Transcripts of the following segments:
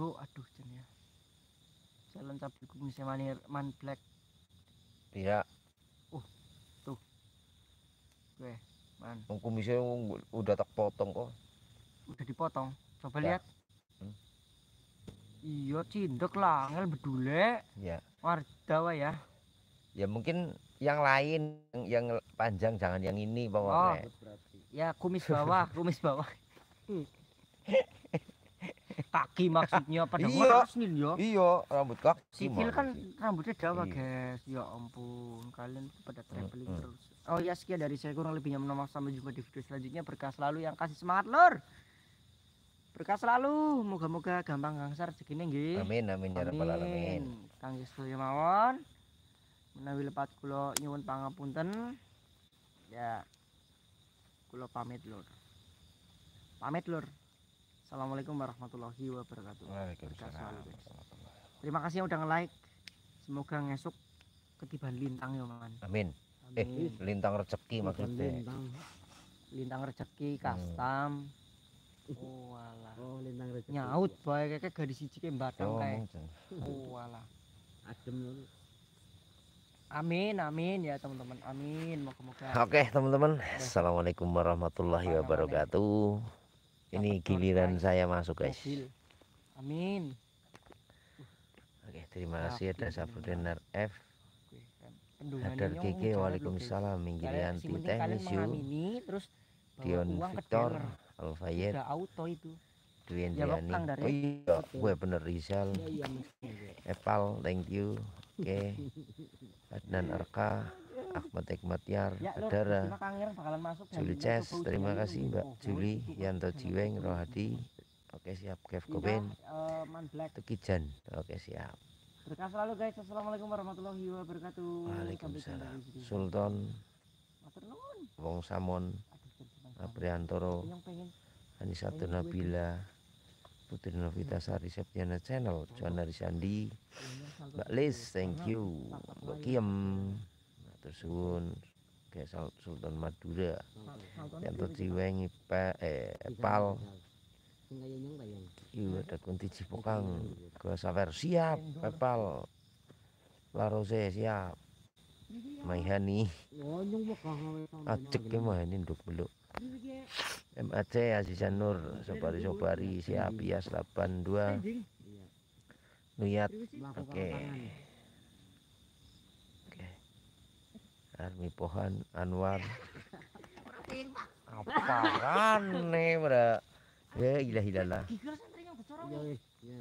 do oh, aduh jenis ya. jalan cabai kumis manir man black iya uh tuh gue man kumisnya udah tak potong kok udah dipotong coba ya. lihat hmm. iya cindok lah ngel bedule ya wardawa ya ya mungkin yang lain yang, yang panjang jangan yang ini bawah oh, ya kumis bawah kumis bawah kaki maksudnya pada iya ya iya rambut kaki sipil kan rambutnya iya. guys ya ampun kalian pada traveling -hmm. terus oh ya sekian dari saya kurang lebihnya menomor sampai jumpa di video selanjutnya berkah selalu yang kasih semangat lor berkah selalu moga-moga gampang gangsar segini nggih amin amin ya rabbal alamin kang Yesus ya mawon menawi lepat kula nyuwun pangapunten ya kula pamit lur pamit lur Assalamualaikum warahmatullahi wabarakatuh. Terima kasih yang udah nge-like. Semoga ngesuk ketiban lintang ya, Man. Amin. Eh, lintang rezeki maksudnya. Lintang. Lintang rezeki kastam. Hmm. Oh, wala. Oh, lintang rezeki. Nyaut bae kayak gadis siji ke batang oh, kayak. Oh, wala. Adem ya, Amin, amin ya teman-teman. Amin, moga-moga. Oke, teman-teman. Assalamualaikum warahmatullahi wabarakatuh ini giliran saya masuk guys amin oke terima kasih ada Safrudinar F kan Hadar Kiki Waalaikumsalam Minggirianti Teknis terus Dion Victor Alfayet auto itu Dwi Endiani oh iya gue bener Rizal iya, iya, Epal thank you oke Adnan Arka Ahmad Hikmat Yar, ya, Adara, Juli Ces, terima kasih Mbak Juli, Yanto Jiweng, Rohadi, oke siap, Kev iya, Koben, eh, Tukijan, oke siap. Berkah selalu guys, Assalamualaikum warahmatullahi wabarakatuh. Waalaikumsalam. Sultan, Wong Samon, Apriantoro, Anisatu Nabila, Putri Novita iya. Sari Septiana Channel oh. Johan Sandi iya, Mbak Liz thank you Mbak Kiem matur suwun kayak Sultan Madura yang terciwengi pa, eh, pal ya? iya ada kunti cipokang ke saver siap pepal larose siap maihani acek ke maihani nduk beluk MAC Azizan Nur Sobari Sobari siap bias 82 Nuyat oke okay. Army Pohan Anwar apaan nih bro ya ilah ilalah iya, ya? iya, iya.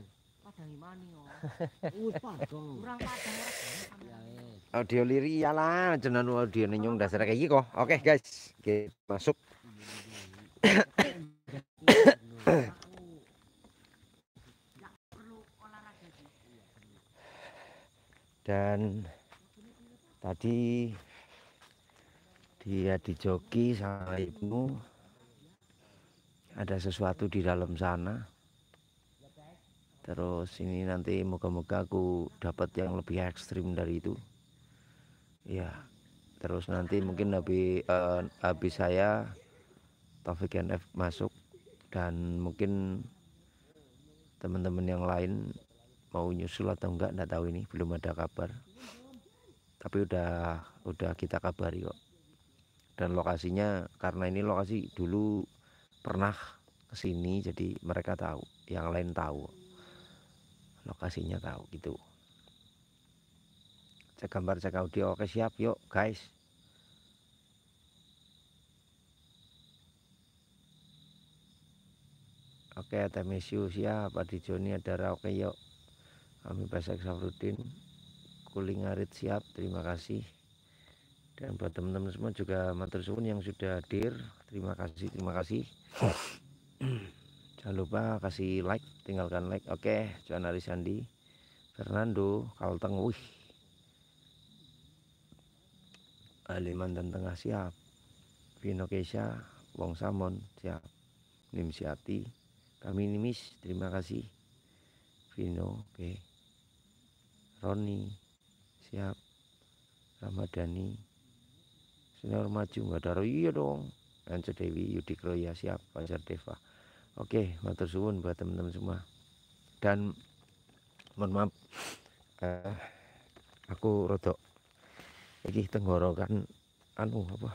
ya? ya, audio liri ya lah jenan audio nenyong dasar kayak kok. oke guys kita masuk dan tadi dia dijoki sama ibu ada sesuatu di dalam sana terus ini nanti moga-moga aku dapat yang lebih ekstrim dari itu ya terus nanti mungkin lebih eh, uh, habis saya Taufik NF masuk dan mungkin teman-teman yang lain mau nyusul atau enggak enggak tahu ini belum ada kabar tapi udah udah kita kabari kok dan lokasinya karena ini lokasi dulu pernah kesini jadi mereka tahu yang lain tahu lokasinya tahu gitu cek gambar cek audio oke siap yuk guys oke ada Mesiu siap Adi Joni ada oke yuk kami Basak Safrudin Kulingarit siap terima kasih dan ya, buat teman-teman semua juga matur suwun yang sudah hadir terima kasih terima kasih jangan lupa kasih like tinggalkan like oke okay, Johan Ari Sandi Fernando Kalteng wih Alimantan Tengah siap Vino Kesha Wong Samon siap Nim Siati kami Nimis terima kasih Vino oke okay. Roni siap Ramadhani Senior maju nggak ada iya dong. Ancer Dewi, Yudi Kroya siap, Ancer Deva. Oke, matur suwun buat teman-teman semua. Dan mohon maaf uh, aku rodok iki tenggorokan anu apa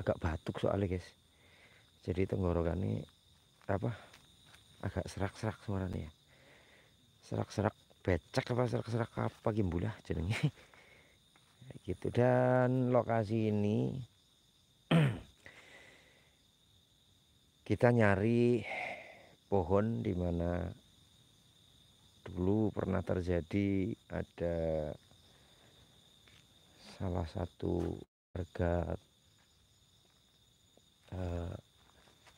agak batuk soalnya guys. Jadi tenggorokan ini apa agak serak-serak suaranya ya. Serak-serak becek apa serak-serak apa gimbulah jenengnya gitu dan lokasi ini kita nyari pohon di mana dulu pernah terjadi ada salah satu warga uh,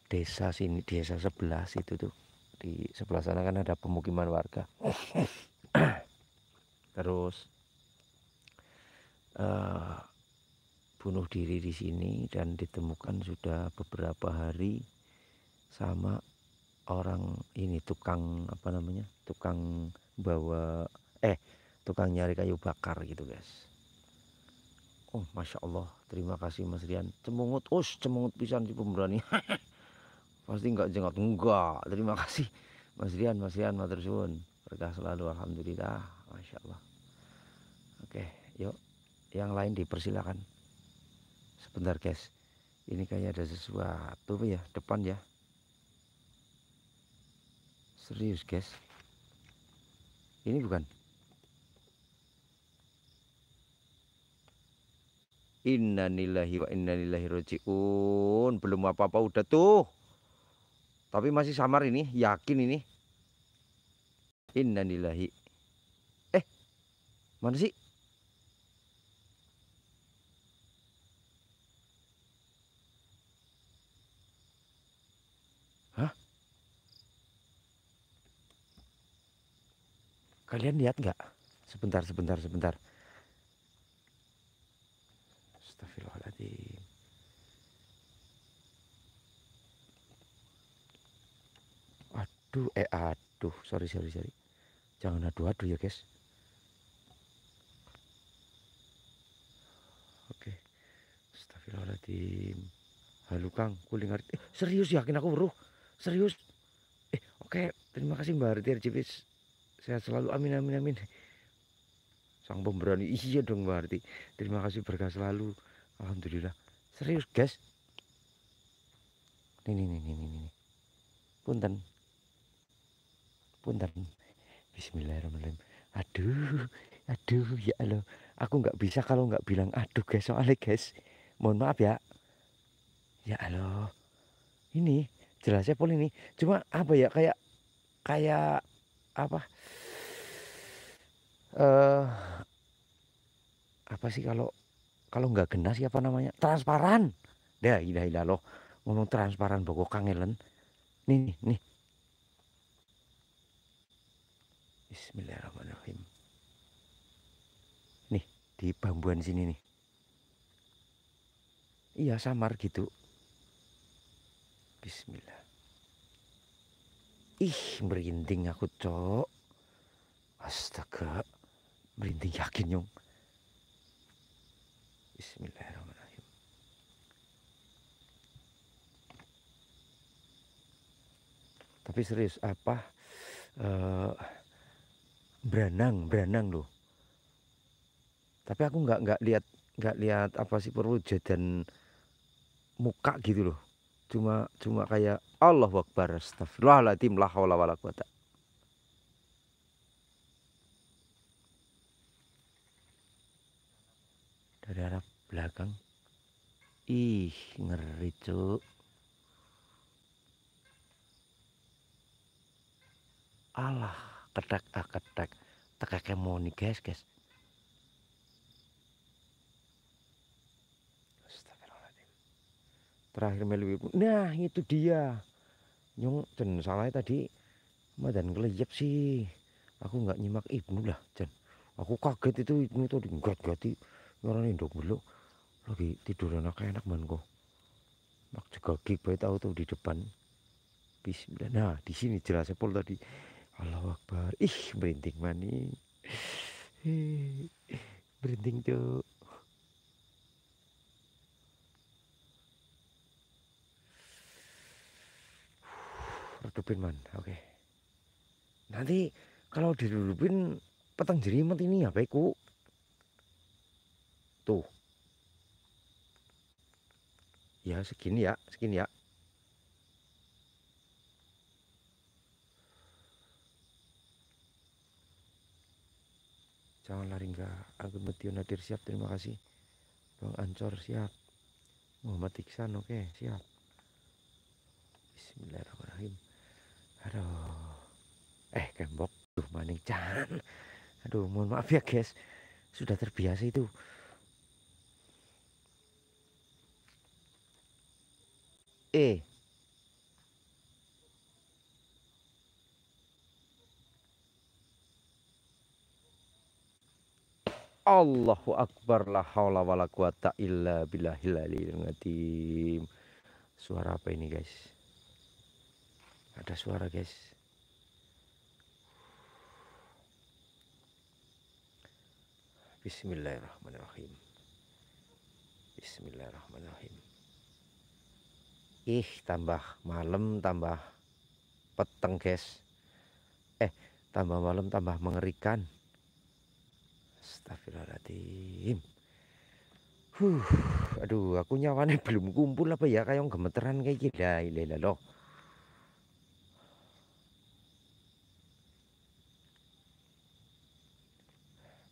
desa sini desa sebelah situ tuh di sebelah sana kan ada pemukiman warga terus uh, bunuh diri di sini dan ditemukan sudah beberapa hari sama orang ini tukang apa namanya tukang bawa eh tukang nyari kayu bakar gitu guys oh masya Allah terima kasih Mas Rian cemungut us cemungut pisan si pemberani pasti nggak jengat enggak terima kasih Mas Rian Mas Rian mas Rian berkah selalu alhamdulillah masya Allah oke yuk yang lain dipersilakan sebentar guys ini kayak ada sesuatu ya depan ya serius guys ini bukan inna nilahi wa nilahi rojiun belum apa-apa udah tuh tapi masih samar ini yakin ini inna nilahi eh mana sih Kalian lihat nggak? Sebentar, sebentar, sebentar. Astagfirullahaladzim. Aduh, eh aduh, sorry, sorry, sorry. Jangan aduh aduh ya guys. Oke, Astagfirullahaladzim. Halo Kang, kuling eh, serius yakin aku buruh? serius. Eh, oke, okay. terima kasih Mbak Riti arjibis. Sehat selalu. Amin amin amin. Sang pemberani. Iya dong berarti. Terima kasih berkah selalu. Alhamdulillah. Serius guys. Ini ini ini ini. Punten. Punten. Bismillahirrahmanirrahim. Aduh, aduh ya Allah. Aku nggak bisa kalau nggak bilang aduh guys soalnya guys. Mohon maaf ya. Ya Allah. Ini jelasnya pol ini. Cuma apa ya kayak kayak apa eh apa sih kalau kalau nggak genas siapa namanya transparan dah ilah ilah loh ngomong transparan bogo kangelen nih nih, nih. Bismillahirrahmanirrahim nih di bambuan sini nih iya samar gitu Bismillah Ih, merinding aku, Cok. Astaga. Merinding yakin, Yung. Bismillahirrahmanirrahim. Tapi serius, apa? Uh, eh, beranang, beranang loh. Tapi aku nggak nggak lihat nggak lihat apa sih perwujudan muka gitu loh cuma cuma kayak Allah Akbar astagfirullahaladzim la haula wala quwata dari arah belakang ih ngeri cuk Allah ketek ah ketek tekeke moni guys guys terakhir melu nah itu dia nyong jen salahnya tadi madan kelejep sih aku nggak nyimak ibnu lah jen aku kaget itu ibnu tuh digat gati orang indok belok lagi tidur enak enak man kok mak juga baik tahu tuh di depan Bismillah nah di sini jelas pol tadi Allah Akbar ih berinting mani berinting tuh redupin man oke nanti kalau diredupin petang jadi ini ya ku tuh ya segini ya segini ya Jangan lari enggak. Agung Metion nadir siap. Terima kasih. Bang Ancor siap. Muhammad Iksan oke okay, siap. Bismillahirrahmanirrahim aduh eh gembok tuh maning can aduh mohon maaf ya guys sudah terbiasa itu eh Allahu Akbar la haula wala quwata illa billahil Suara apa ini guys? ada suara guys Bismillahirrahmanirrahim Bismillahirrahmanirrahim ih tambah malam tambah peteng guys eh tambah malam tambah mengerikan Astagfirullahaladzim huh aduh aku nyawanya belum kumpul apa ya kayak gemeteran kayak gila ilah loh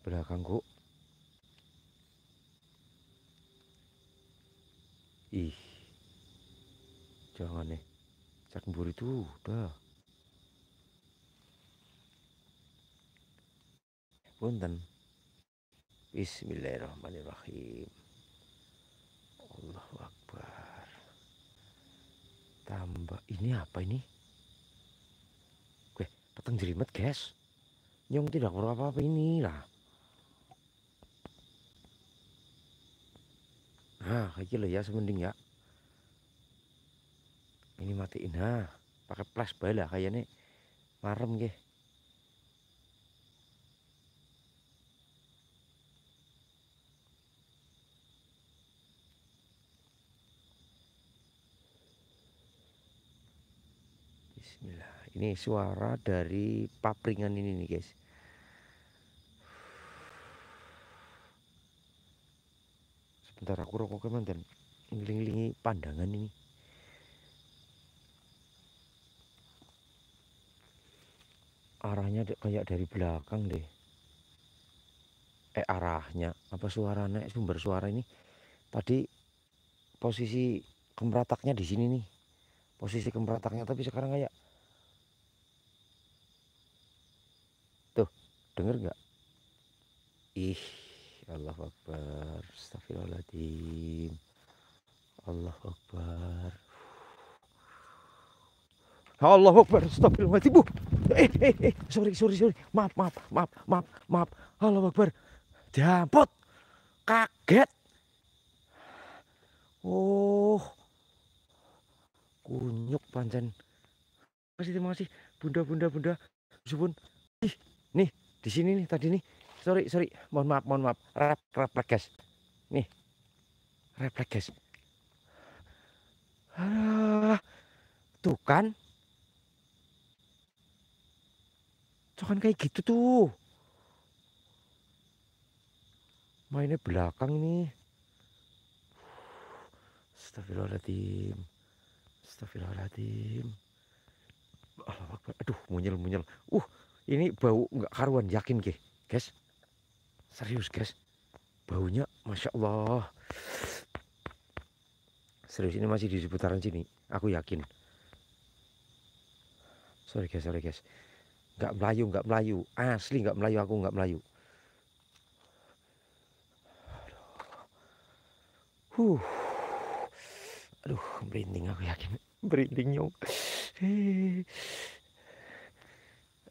belakang kok ih jangan nih eh. cak buri itu udah punten Bismillahirrahmanirrahim Allahu Akbar tambah ini apa ini gue petang jerimet guys nyong tidak perlu apa-apa ini lah Nah, kayak gila ya semending ya. Ini matiin ha. Pakai flash bala kayaknya marem ya. Bismillah. Ini suara dari papringan ini nih, guys. bentar aku rokoknya mantan ngeling-ngelingi pandangan ini arahnya kayak dari belakang deh eh arahnya apa suaranya sumber suara ini tadi posisi kemerataknya di sini nih posisi kemerataknya tapi sekarang kayak tuh denger nggak ih Allah Akbar Astagfirullahaladzim Allah Akbar Allah Akbar Astagfirullahaladzim Bu. Eh, eh, eh, eh. Sorry, sorry, sorry Maaf, maaf, maaf, maaf, maaf Allah Akbar Jampot Kaget Oh Kunyuk panjen. Terima kasih, terima kasih Bunda, bunda, bunda Subun Ih, nih, di sini nih tadi nih sorry sorry mohon maaf mohon maaf rap rap guys nih rap guys ah, tuh kan tuh kan kayak gitu tuh mainnya belakang nih Astagfirullahaladzim Astagfirullahaladzim Allah Aduh munyel munyel Uh ini bau nggak karuan yakin ke guys serius guys baunya masya Allah serius ini masih di seputaran sini aku yakin sorry guys sorry guys nggak melayu nggak melayu asli nggak melayu aku nggak melayu huh aduh merinding aku yakin merinding nyong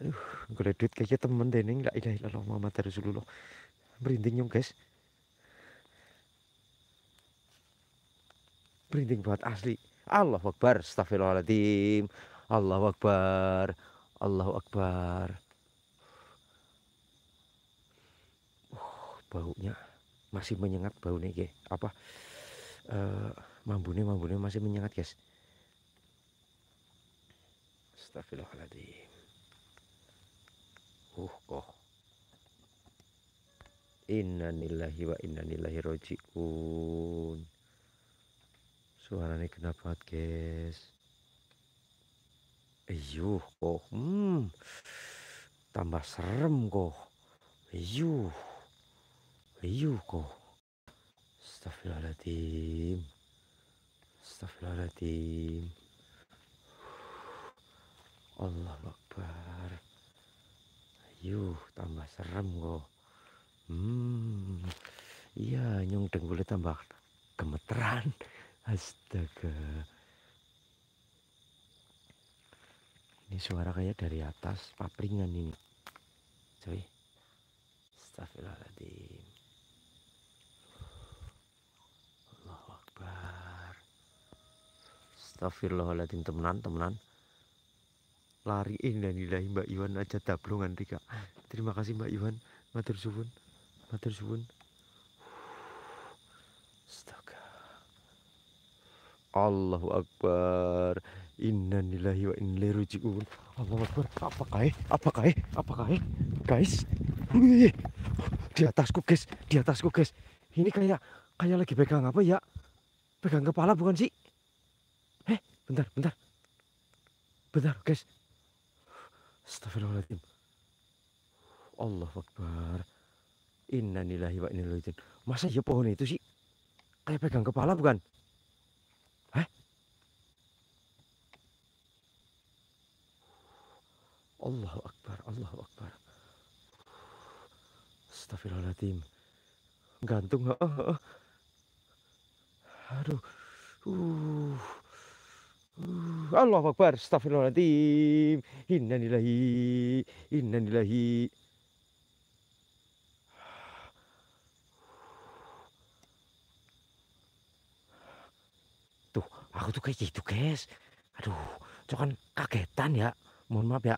aduh gue duit kayaknya temen deh ini nggak ilah ilah Muhammad Rasulullah merinding nyung guys merinding buat asli Allah Akbar Astagfirullahaladzim Allah Akbar Allah Akbar uh, baunya masih menyengat bau nih guys apa uh, mambune mambune masih menyengat guys Astagfirullahaladzim uh kok inna lillahi wa inna roji'un rajiun suaranya kenapa guys Iyuh kok hmm, tambah serem kok Iyuh Iyuh kok Astagfirullahaladzim Astagfirullahaladzim Allah Akbar Iyuh tambah serem kok Hmm, iya, nyung dengkulnya tambah gemeteran. Astaga. Ini suara kayak dari atas papringan ini. Coy. Astagfirullahaladzim. Allah Akbar. Astagfirullahaladzim temenan temenan. Lariin dan ilahi Mbak Iwan aja tablungan Rika. Terima kasih Mbak Iwan. Matur suwun. Matur suwun. Astaga. Allahu Akbar. Inna lillahi wa inna ilaihi raji'un. Allahu Akbar. Apa kae? Ya? Apa kae? Ya? Apa kae? Ya? Guys. Di atasku, guys. Di atasku, guys. Ini kayak kayak lagi pegang apa ya? Pegang kepala bukan sih? Eh, bentar, bentar. Bentar, guys. Astagfirullahaladzim. Allahu Akbar. Innalillahi wa inna ilaihi Masa ya pohon itu sih? Kayak pegang kepala bukan? Hah? Allahu Akbar, Allahu Akbar. Astagfirullahaladzim. Gantung. Oh, oh. Aduh. Uh. Uh. Allahu Akbar. Astagfirullahaladzim. Innalillahi. Innalillahi. aku tuh kayak gitu guys aduh cuman kagetan ya mohon maaf ya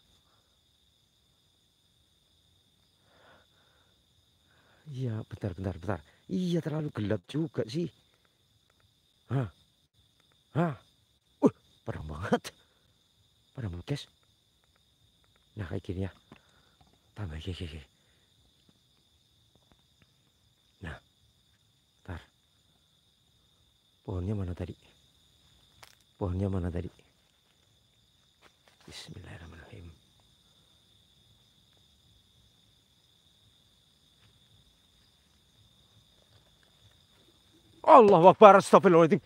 iya bentar bentar bentar iya terlalu gelap juga sih hah hah uh padang banget padang banget guys nah kayak gini ya tambah kayak gini iya, iya. nah ntar pohonnya mana tadi pohonnya mana tadi Bismillahirrahmanirrahim Allah Akbar astagfirullahaladzim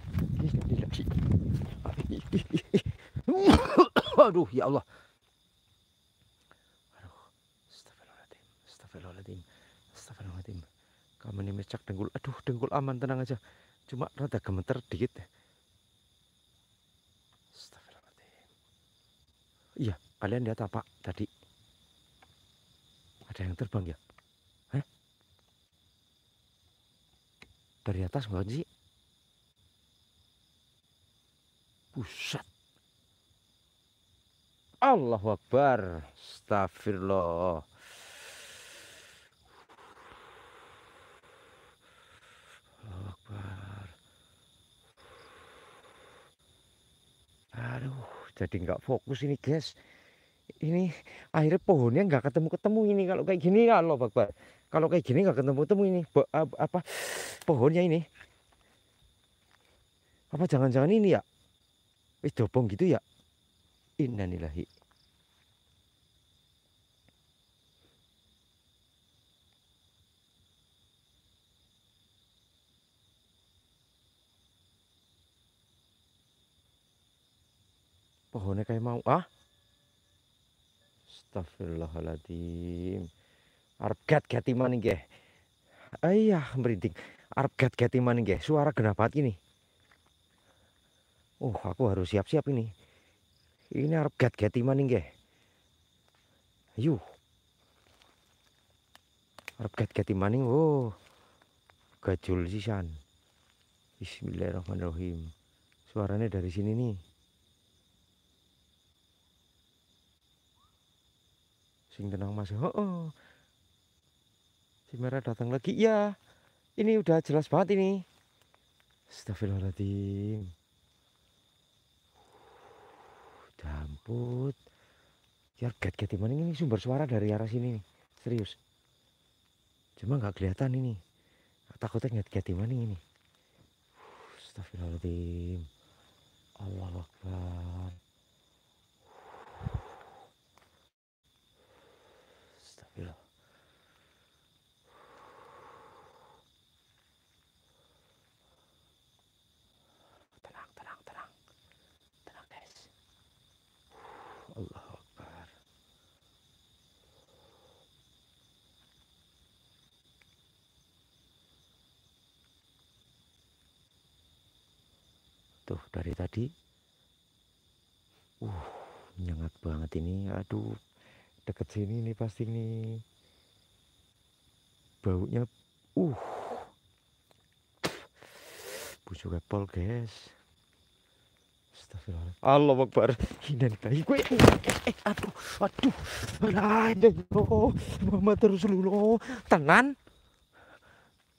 aduh ya Allah aduh astagfirullahaladzim astagfirullahaladzim astagfirullahaladzim kamu ini mecak dengkul aduh dengkul aman tenang aja cuma rada gemeter dikit Iya, kalian lihat apa tadi? Ada yang terbang ya? Hah? Dari atas bukan sih? Pusat. Allahu Akbar. Astagfirullah. Allahu Akbar. Aduh jadi nggak fokus ini guys ini akhirnya pohonnya nggak ketemu ketemu ini kalau kayak gini ya Allah bapak kalau kayak gini nggak ketemu ketemu ini Bo, apa pohonnya ini apa jangan-jangan ini ya wis dobong gitu ya innalillahi pohonnya kayak mau ah Astagfirullahaladzim Arab gat gati maning ge ayah merinding Arab gat gati maning ge suara genapat ini Oh uh, aku harus siap-siap ini ini Arab gat gati maning ge yuh Arab gat gati maning oh gajul sisan Bismillahirrahmanirrahim suaranya dari sini nih sing tenang masih oh, oh. si merah datang lagi ya ini udah jelas banget ini Astagfirullahaladzim Damput Ya get-get dimana ini sumber suara dari arah sini nih Serius Cuma gak kelihatan ini Takutnya get-get dimana ini Astagfirullahaladzim Allah Akbar tuh dari tadi uh nyengat banget ini aduh deket sini nih pasti nih baunya uh busuk apel guys Allah Akbar. Hindari bayi gue. Eh, eh, aduh, aduh. Alah, lo. Mama terus lu Tenan.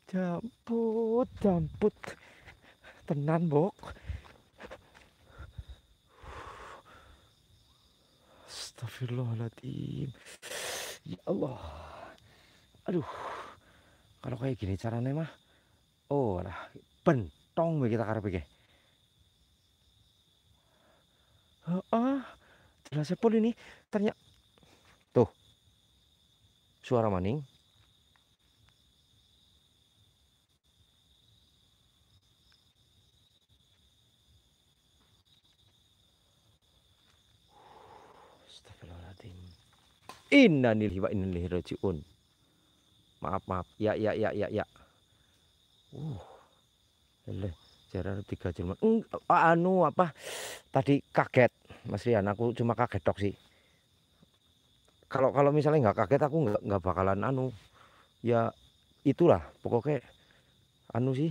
Jamput, jamput. Tenan, Bok. Astagfirullahaladzim. Ya Allah. Aduh. Kalau kayak gini caranya mah. Oh lah. Bentong kita karepnya. Ah, jelasnya pun ini ternyata tuh suara maning Inna nilhi wa inna ilaihi roji'un. Maaf, maaf. Ya, ya, ya, ya, ya. Uh. Leleh. Jarak tiga Jerman. Mm, uh, anu apa? Tadi kaget, Mas Rian. Aku cuma kaget dok sih. Kalau kalau misalnya nggak kaget, aku nggak nggak bakalan anu. Ya itulah pokoknya anu sih.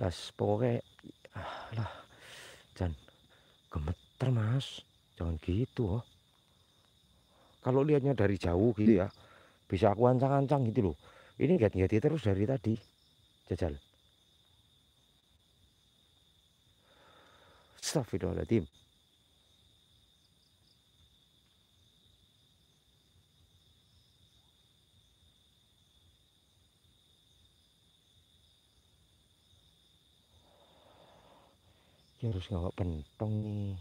Las pokoknya ah, lah. Jan gemeter mas. Jangan gitu oh kalau lihatnya dari jauh gitu ya bisa aku ancang-ancang gitu loh ini ngeliat-ngeliat terus dari tadi jajal ada Ya harus nggak pentong nih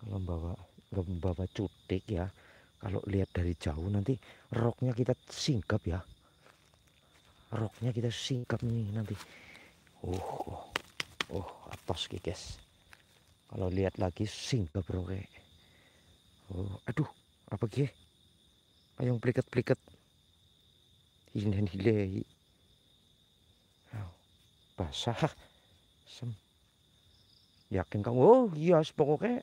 kalau bawa membawa cutik ya kalau lihat dari jauh nanti roknya kita singkap ya roknya kita singkap nih nanti uh, oh oh, oh atas guys kalau lihat lagi singkap roknya oh aduh apa gih ayong pelikat pelikat hilen hilai oh, basah sem yakin kamu oh iya pokoknya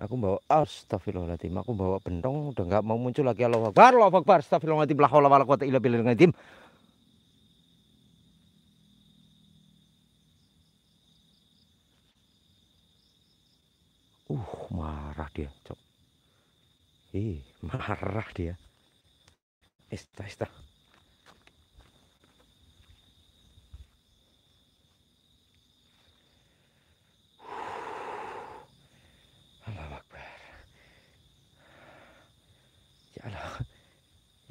aku bawa astagfirullahaladzim aku bawa bentong udah nggak mau muncul lagi Allah Akbar Allah Akbar astagfirullahaladzim la haula wala quwata illa billahil uh marah dia cok ih marah dia esta esta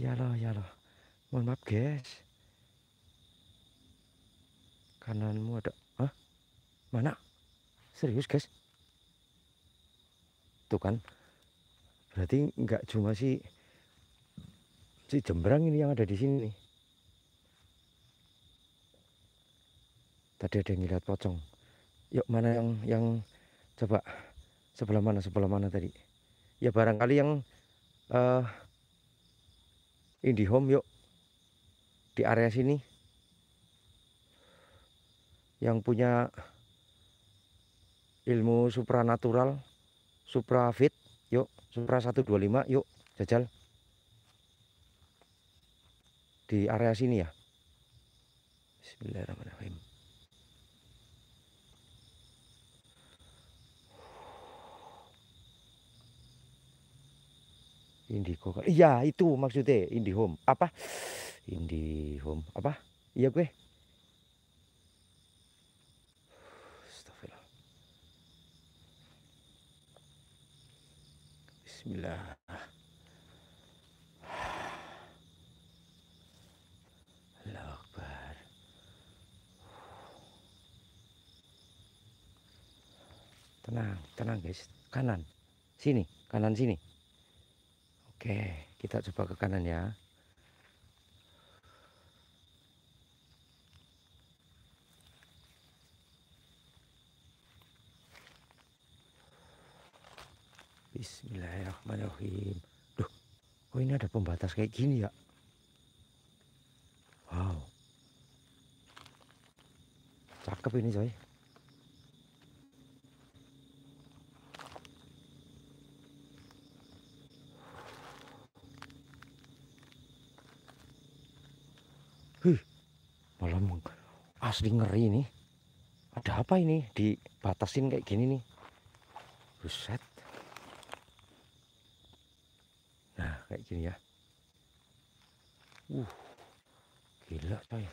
ya loh ya loh mohon maaf guys kananmu ada Hah? mana serius guys tuh kan berarti nggak cuma si si jembrang ini yang ada di sini tadi ada yang ngeliat pocong yuk mana yang yang coba sebelah mana sebelah mana tadi ya barangkali yang uh, IndiHome yuk di area sini yang punya ilmu supranatural suprafit yuk supra 125 yuk jajal di area sini ya Bismillahirrahmanirrahim indigo iya itu maksudnya indihome apa indihome apa iya gue Bismillah. Tenang, tenang guys. Kanan. Sini, kanan sini. Oke, kita coba ke kanan ya. Bismillahirrahmanirrahim. Duh, kok ini ada pembatas kayak gini ya? Wow. Cakep ini coy. asli ngeri ini ada apa ini dibatasin kayak gini nih buset nah kayak gini ya uh gila coy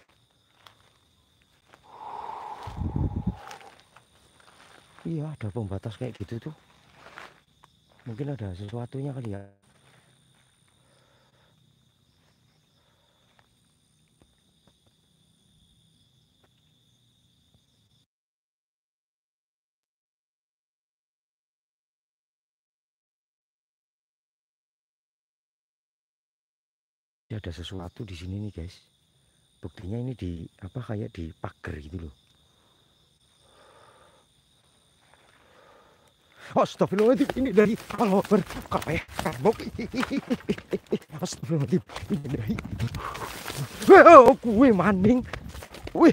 iya ada pembatas kayak gitu tuh mungkin ada sesuatunya kali ya ada sesuatu di sini nih guys buktinya ini di apa kayak di pagar gitu loh Astagfirullahaladzim ini dari follower kafe karbok Astagfirullahaladzim ini dari eh, eh, oh, kue maning wih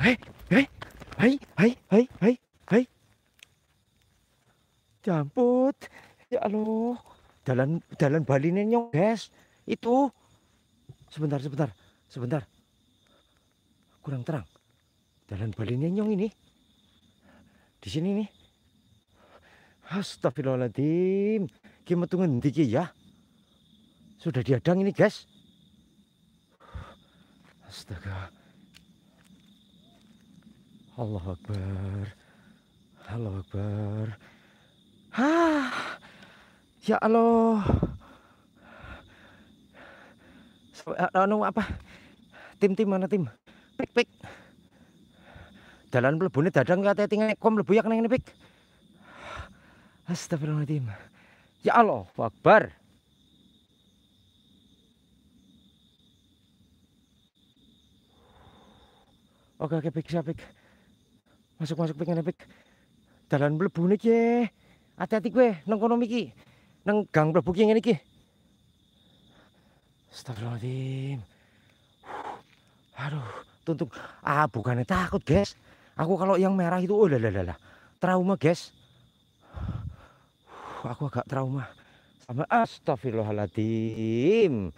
hei, hei, hei, hei, hei, hei, hei jamput ya Allah jalan jalan Bali nenyong guys itu Sebentar, sebentar, sebentar. Kurang terang. Jalan Bali Nenyong ini. Di sini nih. Astagfirullahaladzim. Gimana tuh ngendiki ya? Sudah diadang ini, guys. Astaga. Allah Akbar. Allah Akbar. ha ah, Ya Allah. Eh, anu apa tim-tim mana tim pik pik jalan mlebune dadang kate ya, tinggal kom mlebu yak ini pik astagfirullahaladzim ya Allah wakbar Oke oke pik siap pik masuk masuk pik ngene pik jalan mlebu ke hati-hati gue nang kono iki nang gang mlebu ki ngene Astagfirullahaladzim. Aduh, tuntuk. Ah, bukannya takut, guys. Aku kalau yang merah itu, oh lah Trauma, guys. Aku agak trauma. Sama astagfirullahaladzim.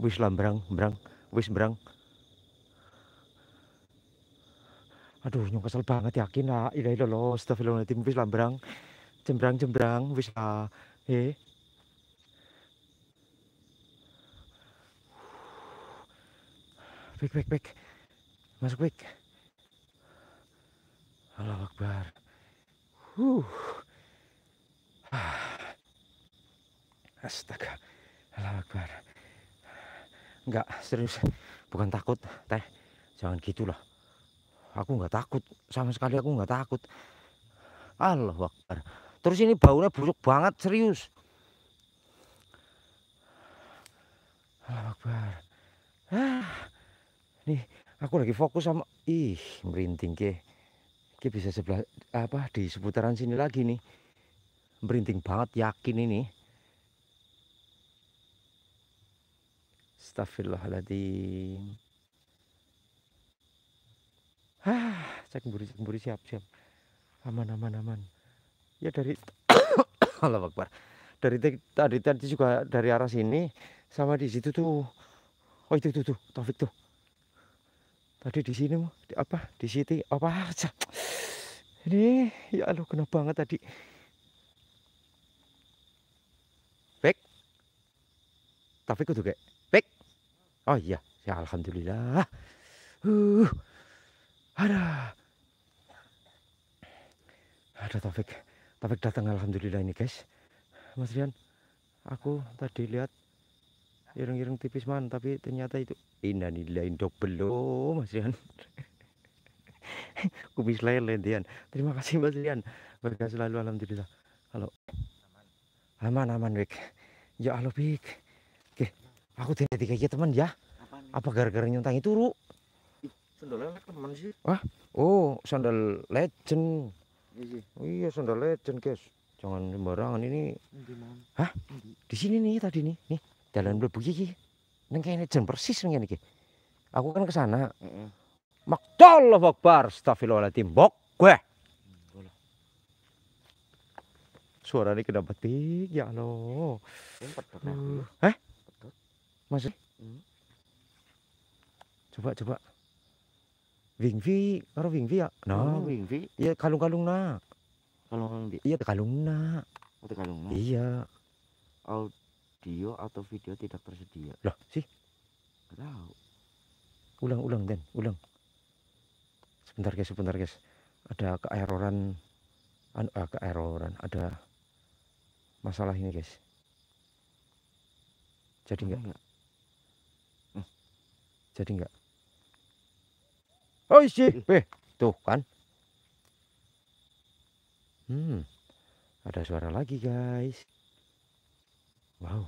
Wis lah, berang, berang. Wis berang. Aduh, nyong kesel banget yakin lah. Ilah ilah lo, astagfirullahaladzim. Wis lah, berang. Jembrang, jembrang. Wis lah. Eh. quick quick quick masuk quick Allah Akbar huh ah. astaga Allah Akbar enggak serius bukan takut teh jangan gitulah aku enggak takut sama sekali aku enggak takut Allah Akbar terus ini baunya buruk banget serius Allah Akbar Nih, aku lagi fokus sama ih, merinting ke. Ke bisa sebelah apa di seputaran sini lagi nih. Merinting banget yakin ini. Astagfirullahaladzim. ah cek buri, cek buri siap siap. Aman aman aman. Ya dari Allah Akbar. Dari tadi tadi juga dari arah sini sama di situ tuh. Oh itu tuh tuh, Taufik tuh tadi di sini di apa di sini apa aja ini ya lu kena banget tadi baik tapi kudu kayak baik oh iya ya alhamdulillah uh ada ada Taufik Taufik datang alhamdulillah ini guys Mas Rian aku tadi lihat ireng-ireng tipis man tapi ternyata itu lain dok belum Mas Rian kumis lele Dian terima kasih Mas Rian berkah selalu alhamdulillah halo aman aman Wik ya Allah Wik oke aku tidak ya teman ya apa gara-gara nyuntang itu Ru sandal teman sih wah oh sandal legend iya, oh iya sandal legend guys jangan sembarangan ini hah di sini nih tadi nih nih jalan berbuji oh. Neng kene jen persis neng kene Aku kan ke sana. Heeh. Makdallahu Akbar, astagfirullahaladzim. Bok gue. Suara ini kena petik, ya Allah. Ya. Hmm. Eh? Masih? Hmm. Coba, coba. Wingvi, karo wingvi ya? No. Nah. Wingvi? Iya, kalung-kalung nak. Kalung-kalung di? Iya, kalung nak. Oh, kalung nak? Iya. Oh, audio atau video tidak tersedia. Loh, sih? tahu. Ulang, ulang, Den, ulang. Sebentar, guys, sebentar, guys. Ada keeroran, an, ah, eh, keeroran, ada masalah ini, guys. Jadi enggak? enggak? Hmm. Jadi enggak? Oh, sih, eh, tuh kan. Hmm, ada suara lagi, guys. Wow.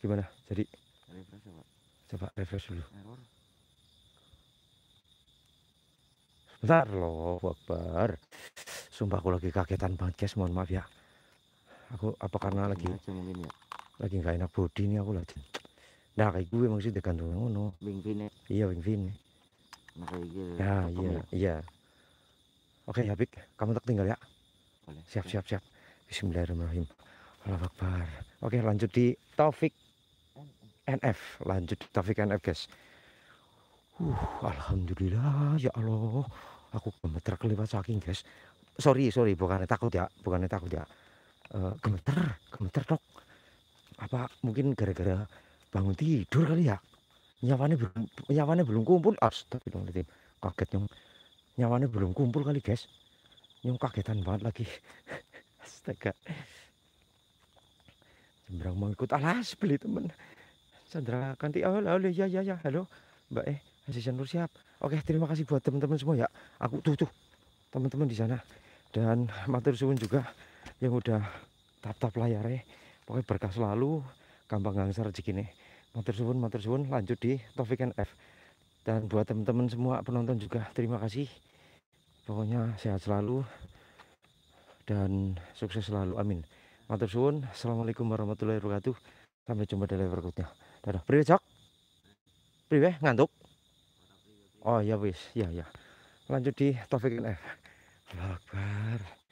Gimana? Jadi coba. Coba refresh dulu. Error. Bentar loh, Akbar. Sumpah aku lagi kagetan banget guys, mohon maaf ya. Aku apa karena lagi mungkin ya. Lagi gak enak body nih aku lagi. Nah kayak gue emang sih ngono. Bing no? Ya? Iya Bing Nah, kayak gitu. Ya, iya, ya? iya. Oke, Habib, kamu tak tinggal ya. Siap, siap, siap. Bismillahirrahmanirrahim. Allah Akbar. Oke, lanjut di Taufik NF. Lanjut di Taufik NF, guys. Uh, Alhamdulillah, ya Allah. Aku gemeter keliwat saking, guys. Sorry, sorry, bukannya takut ya. Bukannya takut ya. Uh, gemeter, gemeter dok. Apa mungkin gara-gara bangun tidur kali ya? Nyawanya belum, nyawanya belum kumpul. Astagfirullahaladzim. Kaget yang nyawane belum kumpul kali guys Yung kagetan banget lagi. Astaga. Sembrang mau ikut alas beli temen. Sandra Kanti, oh, lalu ya ya ya, halo Mbak eh masih Nur siap. Oke terima kasih buat teman-teman semua ya. Aku tuh tuh teman-teman di sana dan matur suwun juga yang udah tap-tap layar eh. Pokoknya berkah selalu, gampang gangsar rezeki nih. Matur suwun, matur suwun, lanjut di Taufik F. Dan buat teman-teman semua penonton juga terima kasih pokoknya sehat selalu dan sukses selalu amin matur suwun assalamualaikum warahmatullahi wabarakatuh sampai jumpa di live berikutnya dadah priwe cok priwe ngantuk oh ya wis ya ya lanjut di Taufik NF Akbar